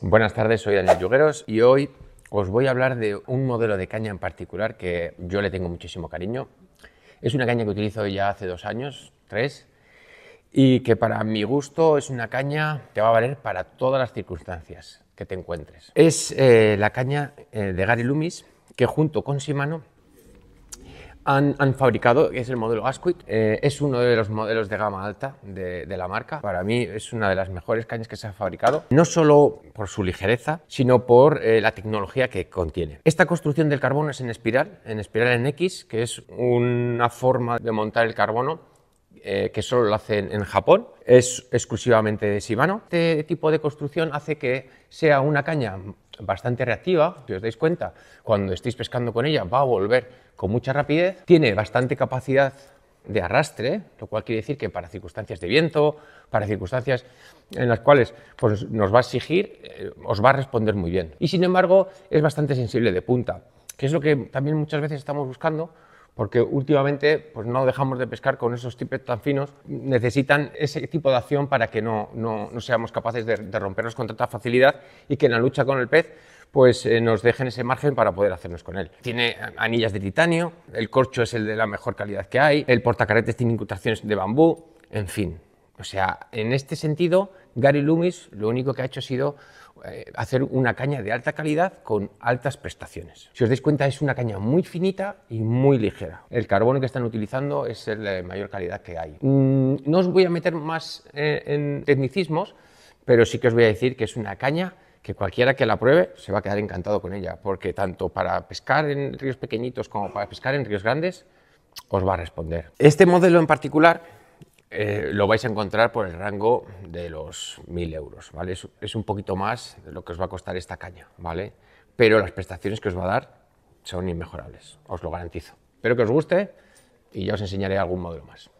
Buenas tardes, soy Daniel Yugueros y hoy os voy a hablar de un modelo de caña en particular que yo le tengo muchísimo cariño. Es una caña que utilizo ya hace dos años, tres, y que para mi gusto es una caña que va a valer para todas las circunstancias que te encuentres. Es eh, la caña eh, de Gary Loomis que junto con Shimano han, fabricado, que es el modelo Asquith, eh, es uno de los modelos de gama alta de, la marca. Para mí es una de las mejores cañas que se ha fabricado, no solo por su ligereza, sino por eh, la tecnología que contiene. Esta construcción del carbono es en espiral, en espiral en X, que es una forma de montar el carbono eh, que solo lo hacen en Japón, es exclusivamente de Sibano. Este tipo de construcción hace que sea una caña bastante reactiva, que os dais cuenta, cuando estéis pescando con ella va a volver con mucha rapidez, tiene bastante capacidad de arrastre, lo cual quiere decir que para circunstancias de viento, para circunstancias en las cuales pues, nos va a exigir, eh, os va a responder muy bien. Y sin embargo es bastante sensible de punta, que es lo que también muchas veces estamos buscando porque últimamente pues no dejamos de pescar con esos tipos tan finos, necesitan ese tipo de acción para que no, seamos capaces de, rompernos con tanta facilidad y que en la lucha con el pez pues eh, nos dejen ese margen para poder hacernos con él. Tiene anillas de titanio, el corcho es el de la mejor calidad que hay, el portacarretes tiene incutaciones de bambú, en fin. O sea, en este sentido, Gary Loomis lo único que ha hecho ha sido eh, hacer una caña de alta calidad con altas prestaciones. Si os dais cuenta, es una caña muy finita y muy ligera. El carbono que están utilizando es el de mayor calidad que hay. Mm, no os voy a meter más eh, en tecnicismos, pero sí que os voy a decir que es una caña que cualquiera que la pruebe se va a quedar encantado con ella, porque tanto para pescar en ríos pequeñitos como para pescar en ríos grandes, os va a responder. Este modelo en particular eh, lo vais a encontrar por el rango de los 1000 euros, ¿vale? Es, un poquito más de lo que os va a costar esta caña, ¿vale? Pero las prestaciones que os va a dar son inmejorables, os lo garantizo. Espero que os guste y ya os enseñaré algún modelo más.